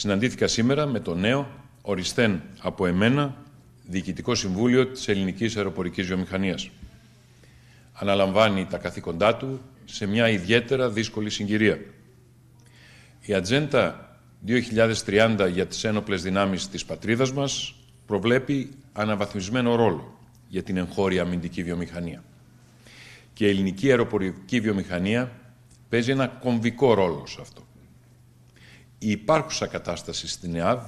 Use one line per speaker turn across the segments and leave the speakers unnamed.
συναντήθηκα σήμερα με το νέο, οριστέν από εμένα, Διοικητικό Συμβούλιο της Ελληνικής Αεροπορικής Βιομηχανίας. Αναλαμβάνει τα καθήκοντά του σε μια ιδιαίτερα δύσκολη συγκυρία. Η ατζέντα 2030 για τις ένοπλες δυνάμεις της πατρίδας μας προβλέπει αναβαθμισμένο ρόλο για την εγχώρια αμυντική βιομηχανία. Και η ελληνική αεροπορική βιομηχανία παίζει ένα κομβικό ρόλο σε αυτό η υπάρχουσα κατάσταση στην ΕΑΒ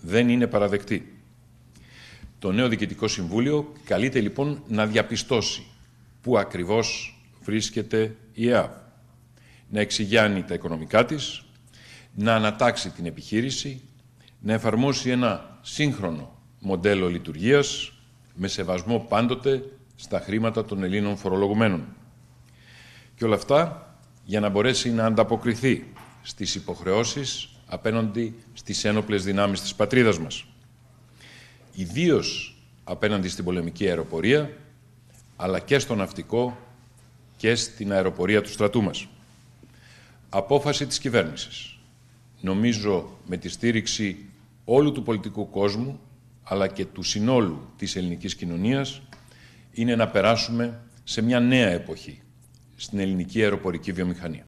δεν είναι παραδεκτή. Το νέο Διοικητικό Συμβούλιο καλείται λοιπόν να διαπιστώσει πού ακριβώς βρίσκεται η ΕΑΒ, να εξηγιάνει τα οικονομικά της, να ανατάξει την επιχείρηση, να εφαρμόσει ένα σύγχρονο μοντέλο λειτουργίας με σεβασμό πάντοτε στα χρήματα των Ελλήνων φορολογουμένων. Και όλα αυτά για να μπορέσει να ανταποκριθεί στις υποχρεώσεις απέναντι στις ένοπλες δυνάμεις της πατρίδας μας. ιδίως απέναντι στην πολεμική αεροπορία, αλλά και στο ναυτικό και στην αεροπορία του στρατού μας. Απόφαση της κυβέρνησης. Νομίζω με τη στήριξη όλου του πολιτικού κόσμου, αλλά και του συνόλου της ελληνικής κοινωνίας, είναι να περάσουμε σε μια νέα εποχή στην ελληνική αεροπορική βιομηχανία.